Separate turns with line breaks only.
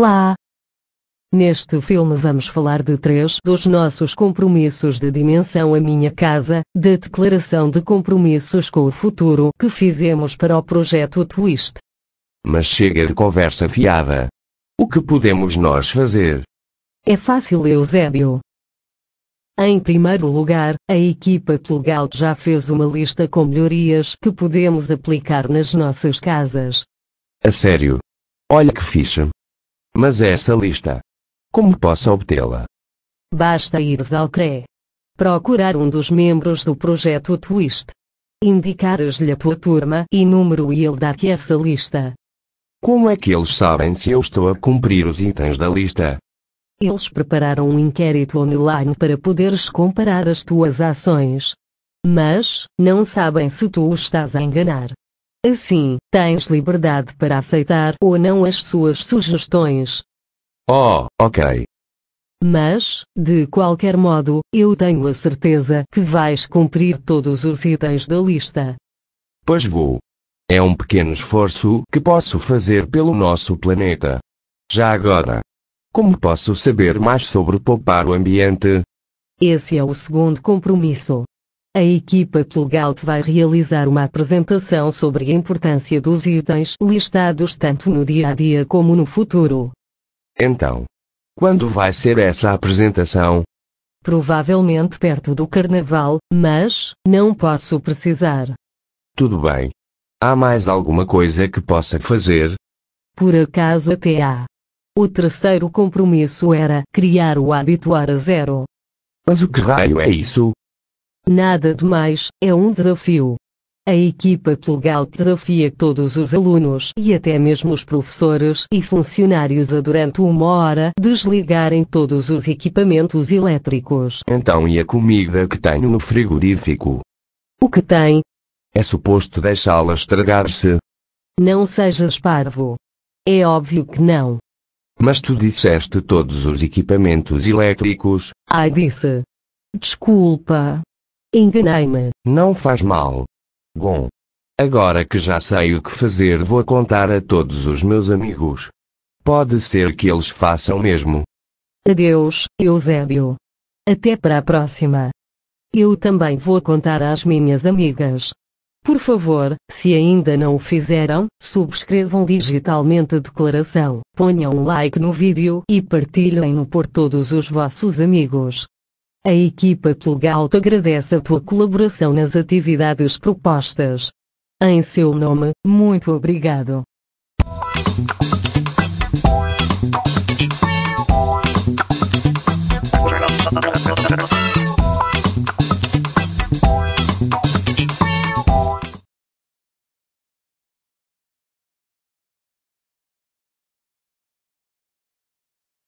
Olá! Neste filme vamos falar de três dos nossos compromissos de dimensão A Minha Casa, da declaração de compromissos com o futuro que fizemos para o projeto Twist.
Mas chega de conversa fiada. O que podemos nós fazer?
É fácil, Eusébio. Em primeiro lugar, a equipa Plugout já fez uma lista com melhorias que podemos aplicar nas nossas casas.
A sério? Olha que ficha. Mas é essa lista. Como posso obtê-la?
Basta ires ao CRE. Procurar um dos membros do projeto Twist. Indicares-lhe a tua turma e número e ele dá-te essa lista. Como
é que eles sabem se eu estou a cumprir os itens da lista?
Eles prepararam um inquérito online para poderes comparar as tuas ações. Mas, não sabem se tu o estás a enganar. Assim, tens liberdade para aceitar ou não as suas sugestões.
Oh, ok.
Mas, de qualquer modo, eu tenho a certeza que vais cumprir todos os itens da lista.
Pois vou. É um pequeno esforço que posso fazer pelo nosso planeta. Já agora. Como posso saber mais sobre poupar o ambiente?
Esse é o segundo compromisso. A equipa Plugalt vai realizar uma apresentação sobre a importância dos itens listados tanto no dia a dia como no futuro.
Então, quando vai ser essa apresentação?
Provavelmente perto do carnaval, mas não posso precisar.
Tudo bem. Há mais alguma coisa que possa fazer?
Por acaso até há. O terceiro compromisso era criar o hábito a zero.
Mas o que raio é isso?
Nada de mais, é um desafio. A equipa Plugal desafia todos os alunos e até mesmo os professores e funcionários a durante uma hora desligarem todos os equipamentos elétricos.
Então e a comida que tenho no frigorífico?
O que tem?
É suposto deixá-la estragar-se?
Não sejas parvo. É óbvio que não.
Mas tu disseste todos os equipamentos elétricos?
Ai disse. Desculpa. Enganei-me.
Não faz mal. Bom. Agora que já sei o que fazer, vou contar a todos os meus amigos. Pode ser que eles façam mesmo.
Adeus, Eusébio. Até para a próxima. Eu também vou contar às minhas amigas. Por favor, se ainda não o fizeram, subscrevam digitalmente a declaração, ponham um like no vídeo e partilhem-no por todos os vossos amigos. A equipa Plugout agradece a tua colaboração nas atividades propostas. Em seu nome, muito obrigado.